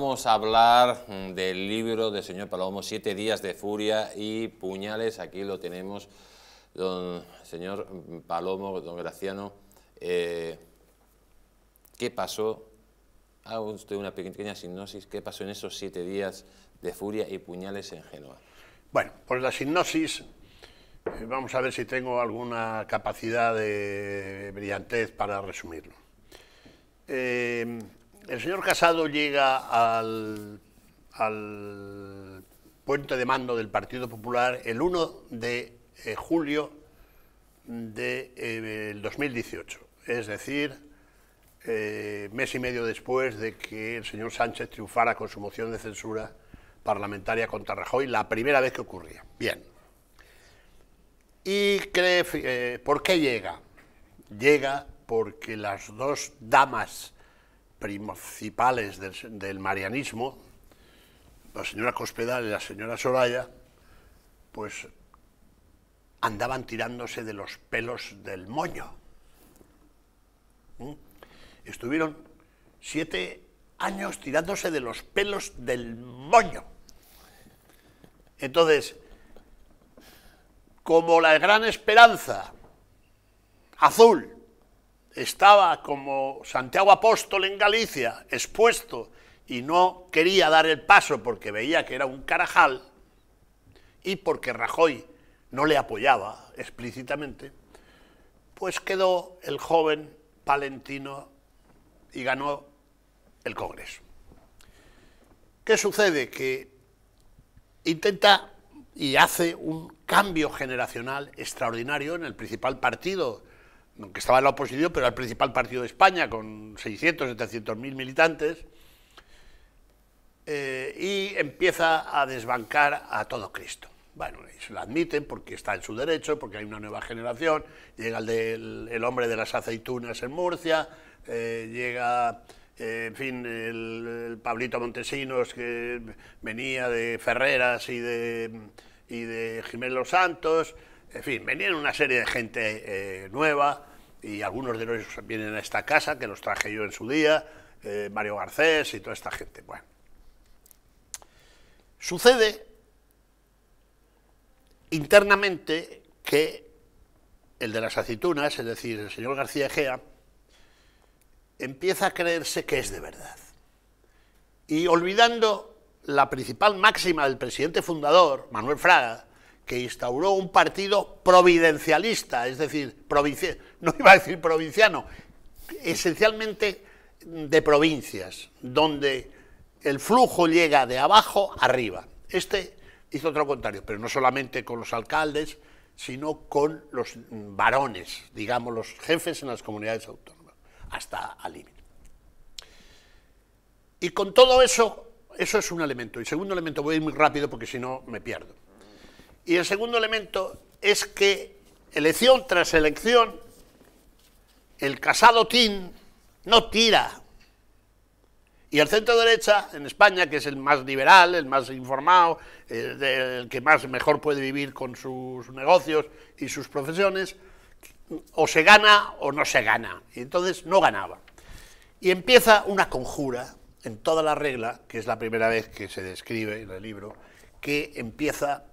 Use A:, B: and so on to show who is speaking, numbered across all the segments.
A: Vamos a hablar mm, del libro del señor Palomo, Siete días de furia y puñales. Aquí lo tenemos, don señor Palomo, don Graciano. Eh, ¿Qué pasó? Hago usted una pequeña sinopsis. ¿Qué pasó en esos siete días de furia y puñales en Génova? Bueno, pues la sinopsis, eh, vamos a ver si tengo alguna capacidad de brillantez para resumirlo. Eh, el señor Casado llega al, puente de mando del Partido Popular el 1 de eh, julio del de, 2018, eh, es decir, eh, mes y medio después de que el señor Sánchez triunfara con su moción de censura parlamentaria contra Rajoy, la primera vez que ocurría. Bien. ¿Y cree, por qué llega? Llega porque las dos damas principales del, marianismo, la señora Cospedal y la señora Soraya, pues andaban tirándose de los pelos del moño. ¿Mm? Estuvieron siete años tirándose de los pelos del moño. Entonces, como la gran esperanza azul estaba como Santiago Apóstol en Galicia, expuesto, y no quería dar el paso porque veía que era un carajal, y porque Rajoy no le apoyaba explícitamente, pues quedó el joven palentino y ganó el Congreso. ¿Qué sucede? Que intenta y hace un cambio generacional extraordinario en el principal partido aunque estaba en la oposición, pero era el principal partido de España, con 600, 700 mil militantes, eh, y empieza a desbancar a todo Cristo. Bueno, se lo admiten porque está en su derecho, porque hay una nueva generación, llega el, hombre de las aceitunas en Murcia, eh, llega, eh, en fin, el, Pablito Montesinos que venía de Ferreras y de, y de Jiménez Los Santos, en fin, venían una serie de gente eh, nueva y algunos de ellos vienen a esta casa, que los traje yo en su día, eh, Mario Garcés y toda esta gente. Bueno, sucede internamente que el de las aceitunas, es decir, el señor García Egea, empieza a creerse que es de verdad. Y olvidando la principal máxima del presidente fundador, Manuel Fraga, que instauró un partido providencialista, es decir, no iba a decir provinciano, esencialmente de provincias, donde el flujo llega de abajo arriba. Este hizo otro contrario, pero no solamente con los alcaldes, sino con los varones, digamos, los jefes en las comunidades autónomas, hasta al límite. Y con todo eso, eso es un elemento. Y segundo elemento, voy a ir muy rápido porque si no me pierdo. Y el segundo elemento es que elección tras elección, el casado TIN no tira. Y el centro derecha en España, que es el más liberal, el más informado, eh, el, que más mejor puede vivir con sus negocios y sus profesiones, o se gana o no se gana. Y entonces no ganaba. Y empieza una conjura en toda la regla, que es la primera vez que se describe en el libro, que empieza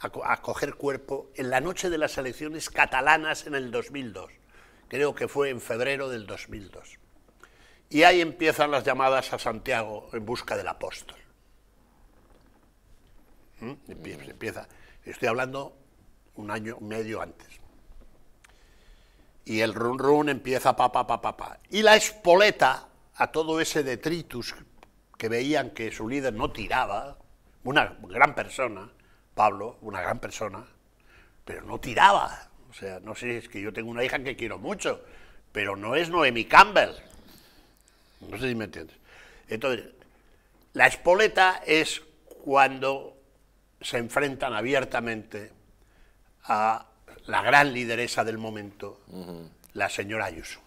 A: a, coger cuerpo en la noche de las elecciones catalanas en el 2002, creo que fue en febrero del 2002. Y ahí empiezan las llamadas a Santiago en busca del apóstol. ¿Mm? Mm. Empieza, Estoy hablando un año medio antes. Y el run run empieza pa, pa, pa, pa, pa. Y la espoleta a todo ese detritus que veían que su líder no tiraba, una gran persona, Pablo, una gran persona, pero no tiraba. O sea, no sé, es que yo tengo una hija que quiero mucho, pero no es Noemi Campbell. No sé si me entiendes. Entonces, la espoleta es cuando se enfrentan abiertamente a la gran lideresa del momento, la señora Ayuso.